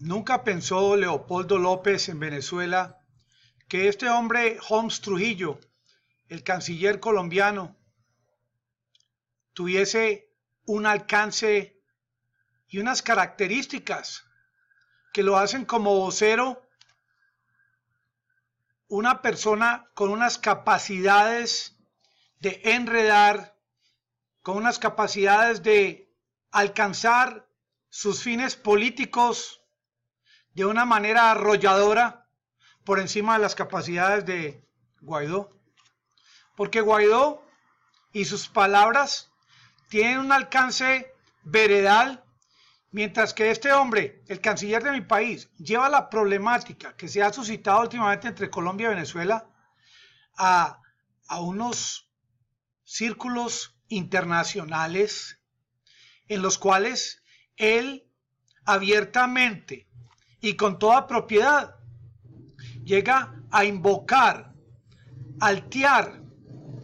Nunca pensó Leopoldo López en Venezuela que este hombre, Holmes Trujillo, el canciller colombiano, tuviese un alcance y unas características que lo hacen como vocero una persona con unas capacidades de enredar, con unas capacidades de alcanzar sus fines políticos de una manera arrolladora por encima de las capacidades de Guaidó. Porque Guaidó y sus palabras tienen un alcance veredal, mientras que este hombre, el canciller de mi país, lleva la problemática que se ha suscitado últimamente entre Colombia y Venezuela a, a unos círculos internacionales en los cuales él abiertamente y con toda propiedad llega a invocar, al tiar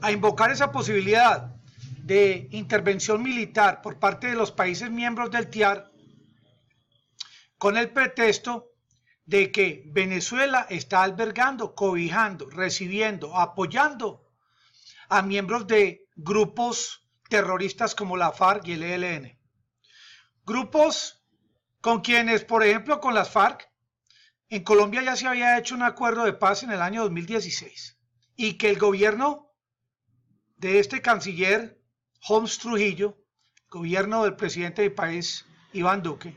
a invocar esa posibilidad de intervención militar por parte de los países miembros del TIAR con el pretexto de que Venezuela está albergando, cobijando, recibiendo, apoyando a miembros de grupos terroristas como la FARC y el ELN. Grupos con quienes, por ejemplo, con las FARC, en Colombia ya se había hecho un acuerdo de paz en el año 2016 y que el gobierno de este canciller Holmes Trujillo, gobierno del presidente del país Iván Duque,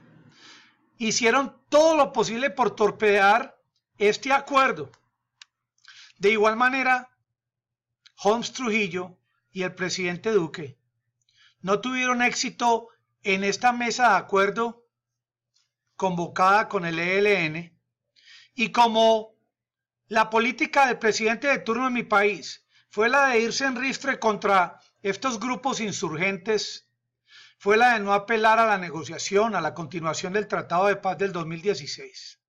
hicieron todo lo posible por torpedear este acuerdo. De igual manera, Holmes Trujillo y el presidente Duque no tuvieron éxito en esta mesa de acuerdo convocada con el ELN y como la política del presidente de turno en mi país fue la de irse en ristre contra estos grupos insurgentes, fue la de no apelar a la negociación, a la continuación del Tratado de Paz del 2016,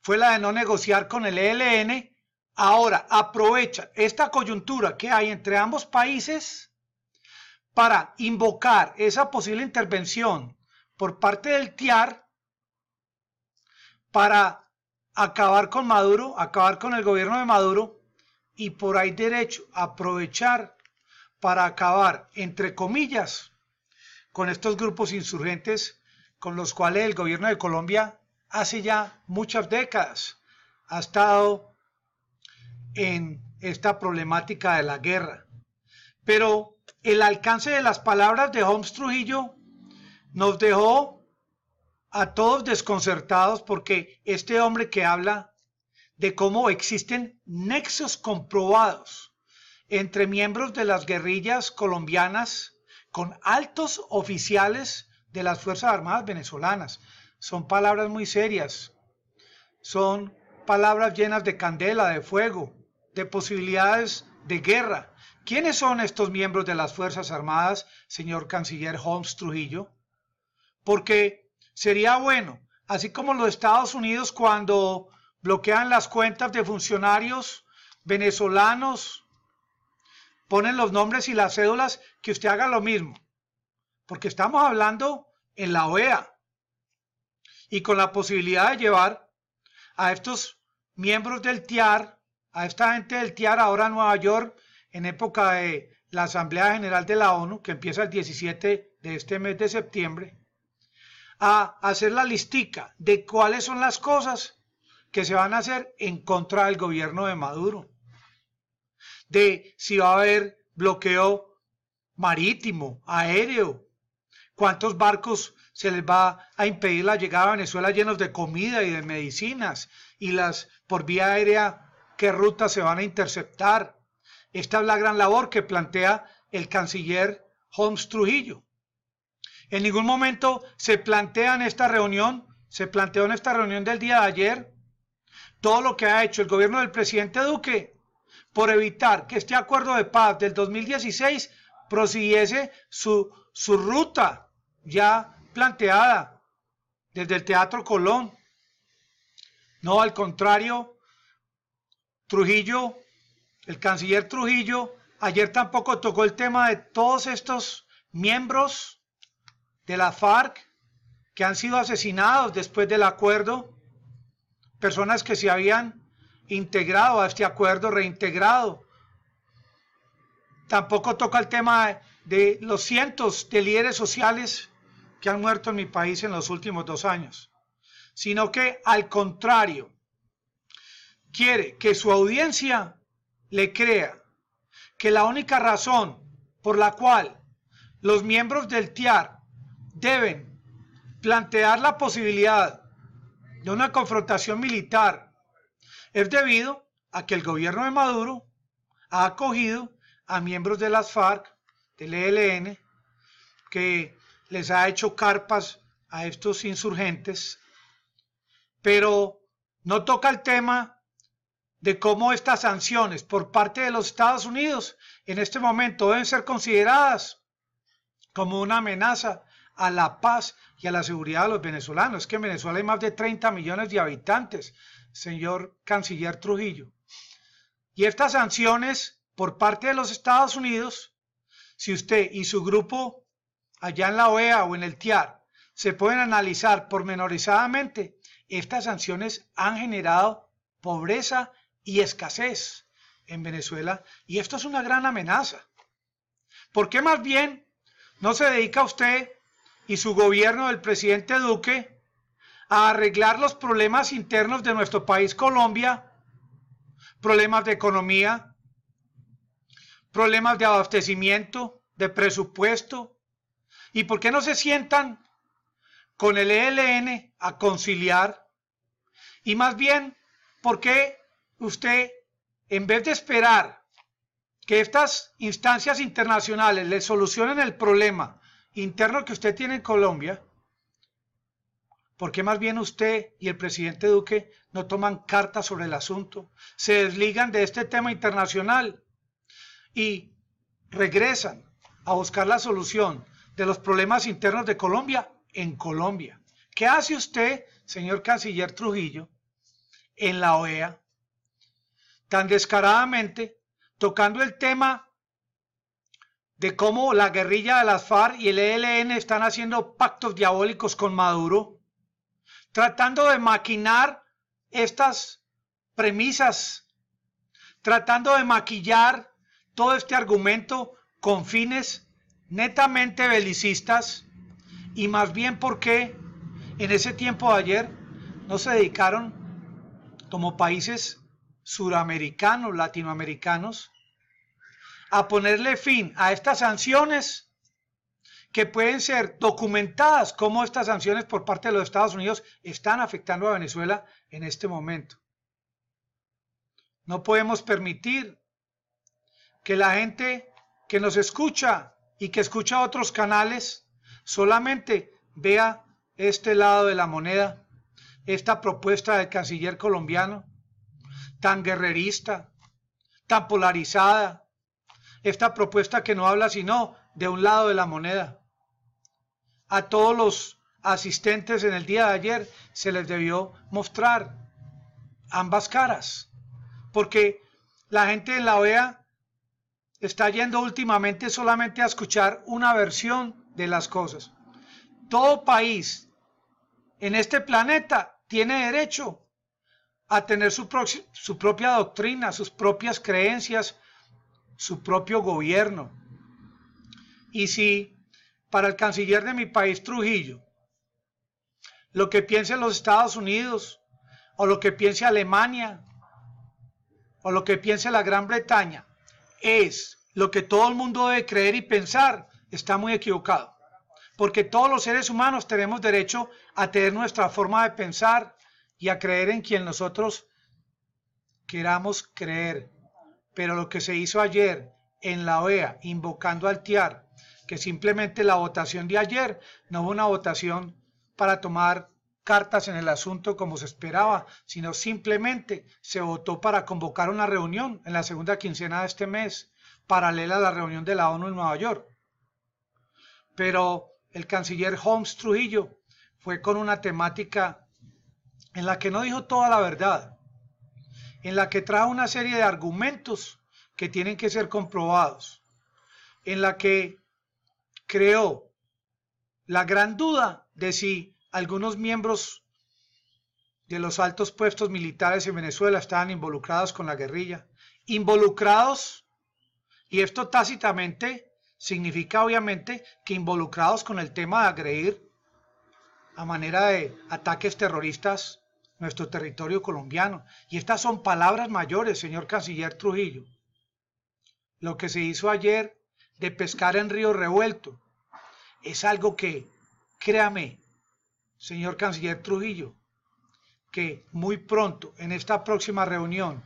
fue la de no negociar con el ELN, ahora aprovecha esta coyuntura que hay entre ambos países para invocar esa posible intervención por parte del TIAR para acabar con Maduro, acabar con el gobierno de Maduro y por ahí derecho aprovechar para acabar, entre comillas, con estos grupos insurgentes con los cuales el gobierno de Colombia hace ya muchas décadas ha estado en esta problemática de la guerra. Pero el alcance de las palabras de Holmes Trujillo nos dejó a todos desconcertados porque este hombre que habla de cómo existen nexos comprobados entre miembros de las guerrillas colombianas con altos oficiales de las Fuerzas Armadas venezolanas. Son palabras muy serias, son palabras llenas de candela, de fuego, de posibilidades de guerra. ¿Quiénes son estos miembros de las Fuerzas Armadas, señor Canciller Holmes Trujillo? Porque sería bueno, así como los Estados Unidos cuando bloquean las cuentas de funcionarios venezolanos, ponen los nombres y las cédulas, que usted haga lo mismo. Porque estamos hablando en la OEA y con la posibilidad de llevar a estos miembros del TIAR, a esta gente del TIAR ahora a Nueva York, en época de la Asamblea General de la ONU, que empieza el 17 de este mes de septiembre, a hacer la listica de cuáles son las cosas que se van a hacer en contra del gobierno de Maduro. De si va a haber bloqueo marítimo, aéreo, cuántos barcos se les va a impedir la llegada a Venezuela llenos de comida y de medicinas, y las por vía aérea, qué rutas se van a interceptar. Esta es la gran labor que plantea el canciller Holmes Trujillo. En ningún momento se plantea en esta reunión, se planteó en esta reunión del día de ayer, todo lo que ha hecho el gobierno del presidente Duque por evitar que este acuerdo de paz del 2016 prosiguiese su, ruta ya planteada desde el Teatro Colón. No, al contrario, Trujillo, el canciller Trujillo, ayer tampoco tocó el tema de todos estos miembros de la FARC que han sido asesinados después del acuerdo, personas que se habían integrado a este acuerdo, reintegrado. Tampoco toca el tema de los cientos de líderes sociales que han muerto en mi país en los últimos dos años, sino que al contrario, quiere que su audiencia le crea que la única razón por la cual los miembros del TIAR deben plantear la posibilidad de una confrontación militar es debido a que el gobierno de Maduro ha acogido a miembros de las FARC, del ELN, que les ha hecho carpas a estos insurgentes, pero no toca el tema de cómo estas sanciones por parte de los Estados Unidos en este momento deben ser consideradas como una amenaza a la paz y a la seguridad de los venezolanos. Que en Venezuela hay más de 30 millones de habitantes, señor canciller Trujillo. Y estas sanciones por parte de los Estados Unidos, si usted y su grupo allá en la OEA o en el TIAR se pueden analizar pormenorizadamente, estas sanciones han generado pobreza y escasez en Venezuela y esto es una gran amenaza. ¿Por qué más bien no se dedica usted y su gobierno del presidente Duque a arreglar los problemas internos de nuestro país Colombia, problemas de economía, problemas de abastecimiento, de presupuesto, y por qué no se sientan con el ELN a conciliar, y más bien, por qué usted, en vez de esperar que estas instancias internacionales le solucionen el problema, interno que usted tiene en Colombia, ¿por qué más bien usted y el presidente Duque no toman cartas sobre el asunto? Se desligan de este tema internacional y regresan a buscar la solución de los problemas internos de Colombia en Colombia. ¿Qué hace usted, señor canciller Trujillo, en la OEA, tan descaradamente tocando el tema de cómo la guerrilla de las FARC y el ELN están haciendo pactos diabólicos con Maduro, tratando de maquinar estas premisas, tratando de maquillar todo este argumento con fines netamente belicistas y más bien porque en ese tiempo de ayer no se dedicaron como países suramericanos, latinoamericanos, a ponerle fin a estas sanciones que pueden ser documentadas como estas sanciones por parte de los Estados Unidos están afectando a Venezuela en este momento. No podemos permitir que la gente que nos escucha y que escucha otros canales solamente vea este lado de la moneda, esta propuesta del canciller colombiano, tan guerrerista, tan polarizada, esta propuesta que no habla sino de un lado de la moneda. A todos los asistentes en el día de ayer se les debió mostrar ambas caras, porque la gente en la OEA está yendo últimamente solamente a escuchar una versión de las cosas. Todo país en este planeta tiene derecho a tener su, su propia doctrina, sus propias creencias, su propio gobierno. Y si para el canciller de mi país, Trujillo, lo que piensen los Estados Unidos, o lo que piense Alemania, o lo que piense la Gran Bretaña, es lo que todo el mundo debe creer y pensar, está muy equivocado. Porque todos los seres humanos tenemos derecho a tener nuestra forma de pensar y a creer en quien nosotros queramos creer pero lo que se hizo ayer en la OEA, invocando al TIAR, que simplemente la votación de ayer no fue una votación para tomar cartas en el asunto como se esperaba, sino simplemente se votó para convocar una reunión en la segunda quincena de este mes, paralela a la reunión de la ONU en Nueva York. Pero el canciller Holmes Trujillo fue con una temática en la que no dijo toda la verdad, en la que trajo una serie de argumentos que tienen que ser comprobados, en la que creó la gran duda de si algunos miembros de los altos puestos militares en Venezuela estaban involucrados con la guerrilla. Involucrados, y esto tácitamente significa obviamente que involucrados con el tema de agredir a manera de ataques terroristas nuestro territorio colombiano. Y estas son palabras mayores, señor canciller Trujillo. Lo que se hizo ayer de pescar en río revuelto es algo que, créame, señor canciller Trujillo, que muy pronto, en esta próxima reunión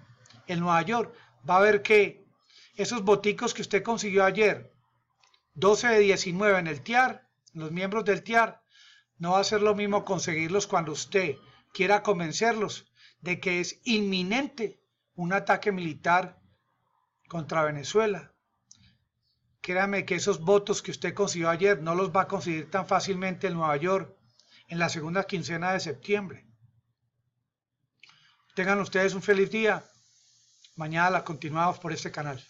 en Nueva York, va a ver que esos boticos que usted consiguió ayer, 12 de 19 en el TIAR, los miembros del TIAR, no va a ser lo mismo conseguirlos cuando usted quiera convencerlos de que es inminente un ataque militar contra Venezuela. Créame que esos votos que usted consiguió ayer no los va a conseguir tan fácilmente en Nueva York en la segunda quincena de septiembre. Tengan ustedes un feliz día. Mañana la continuamos por este canal.